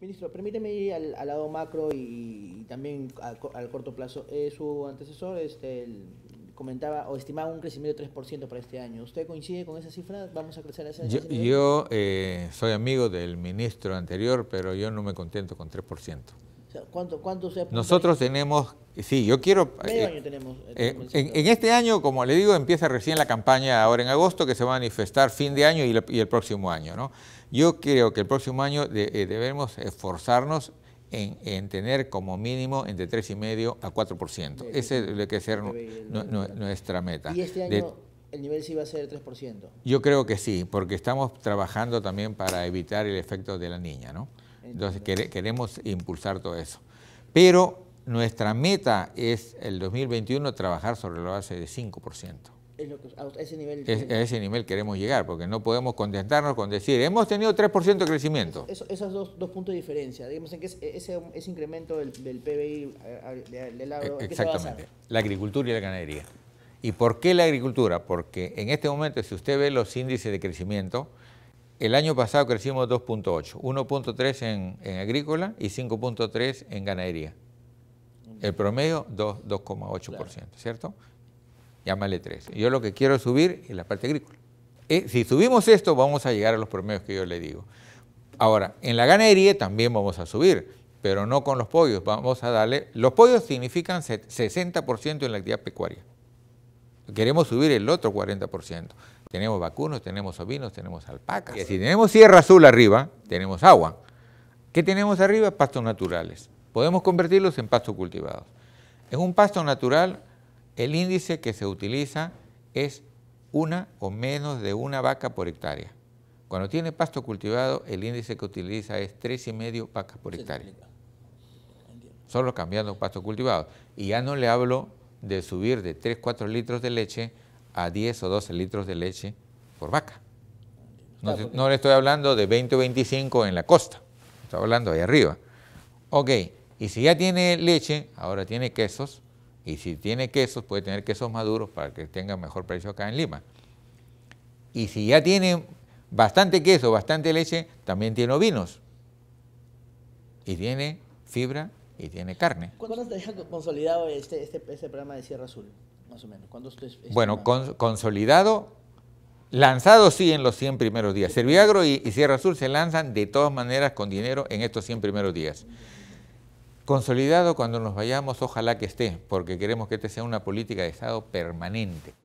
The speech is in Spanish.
Ministro, permíteme ir al, lado macro y, también al corto plazo. Eh, su antecesor este, comentaba o estimaba un crecimiento de 3% para este año. ¿Usted coincide con esa cifra? ¿Vamos a crecer a esa Yo, eh, soy amigo del ministro anterior, pero yo no me contento con 3%. ¿cuánto, cuánto Nosotros tenemos, sí, yo quiero... Medio eh, año tenemos. Eh, eh, en, este año, como le digo, empieza recién la campaña ahora en agosto que se va a manifestar fin de año y, el próximo año. ¿no? Yo creo que el próximo año debemos esforzarnos en, tener como mínimo entre 3,5 a 4%. Ese debe ser nuestra meta. Y este año... el nivel sí va a ser 3%. Yo creo que sí, porque estamos trabajando también para evitar el efecto de la niña, ¿no? Entonces queremos impulsar todo eso. Pero nuestra meta es el 2021 trabajar sobre la base de 5%. a, ese nivel, queremos llegar, porque no podemos contentarnos con decir, hemos tenido 3% de crecimiento. esos dos, dos, puntos de diferencia, digamos, en que es, ese, incremento del, PBI del, del e-, agricultura. Exactamente, la agricultura y la ganadería. ¿Y por qué la agricultura? Porque en este momento, si usted ve los índices de crecimiento, el año pasado crecimos 2.8, 1.3 en, agrícola y 5.3 en ganadería. El promedio 2,8%, ¿cierto? Llámale 3. Yo lo que quiero subir es la parte agrícola. Eh, si subimos esto, vamos a llegar a los promedios que yo le digo. Ahora, en la ganadería también vamos a subir, pero no con los pollos. Vamos a darle. Los pollos significan 60% en la actividad pecuaria. Queremos subir el otro 40%. Tenemos vacunos, tenemos ovinos, tenemos alpacas. Y si tenemos Sierra Azul arriba, tenemos agua. ¿Qué tenemos arriba? Pastos naturales. Podemos convertirlos en pastos cultivados. En un pasto natural, el índice que se utiliza es una o menos de una vaca por hectárea. Cuando tiene pasto cultivado, el índice que utiliza es tres y medio vacas por hectárea. Solo cambiando pasto cultivado. Y ya no le hablo de subir de tres, cuatro litros de leche a 10 o 12 litros de leche por vaca. Ah, no, le estoy hablando de 20 o 25 en la costa, estoy hablando ahí arriba. Ok, y si ya tiene leche, ahora tiene quesos, y si tiene quesos, puede tener quesos maduros para que tenga mejor precio acá en Lima. Y si ya tiene bastante queso, bastante leche, también tiene ovinos. Y tiene fibra y tiene carne. ¿Cuándo se deja consolidado este, este, este programa de Sierra Azul? más o menos? bueno, consolidado, lanzado sí en los 100 primeros días. Serviagro y, y, Sierra Sur se lanzan de todas maneras con dinero en estos 100 primeros días. Consolidado cuando nos vayamos, ojalá que esté, porque queremos que este sea una política de Estado permanente.